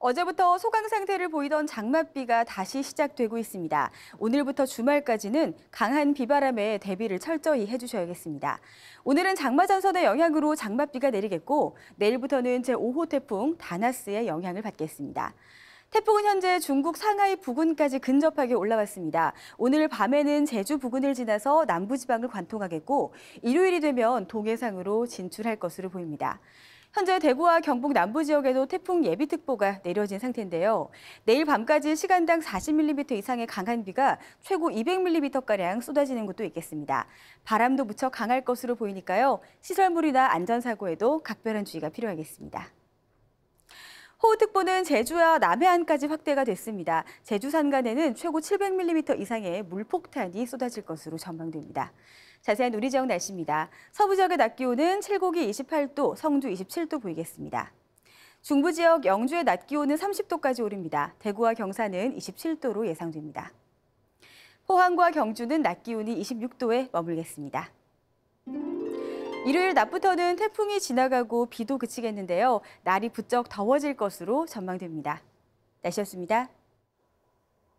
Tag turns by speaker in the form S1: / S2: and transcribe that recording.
S1: 어제부터 소강 상태를 보이던 장맛비가 다시 시작되고 있습니다. 오늘부터 주말까지는 강한 비바람에 대비를 철저히 해주셔야겠습니다. 오늘은 장마전선의 영향으로 장맛비가 내리겠고 내일부터는 제5호 태풍 다나스의 영향을 받겠습니다. 태풍은 현재 중국 상하이 부근까지 근접하게 올라왔습니다. 오늘 밤에는 제주 부근을 지나서 남부지방을 관통하겠고 일요일이 되면 동해상으로 진출할 것으로 보입니다. 현재 대구와 경북 남부 지역에도 태풍 예비특보가 내려진 상태인데요. 내일 밤까지 시간당 40mm 이상의 강한 비가 최고 200mm가량 쏟아지는 곳도 있겠습니다. 바람도 무척 강할 것으로 보이니까요. 시설물이나 안전사고에도 각별한 주의가 필요하겠습니다. 호우특보는 제주와 남해안까지 확대가 됐습니다. 제주 산간에는 최고 700mm 이상의 물폭탄이 쏟아질 것으로 전망됩니다. 자세한 우리 지역 날씨입니다. 서부 지역의 낮 기온은 칠곡이 28도, 성주 27도 보이겠습니다. 중부 지역 영주의 낮 기온은 30도까지 오릅니다. 대구와 경산은 27도로 예상됩니다. 포항과 경주는 낮 기온이 26도에 머물겠습니다. 일요일 낮부터는 태풍이 지나가고 비도 그치겠는데요. 날이 부쩍 더워질 것으로 전망됩니다. 날씨였습니다.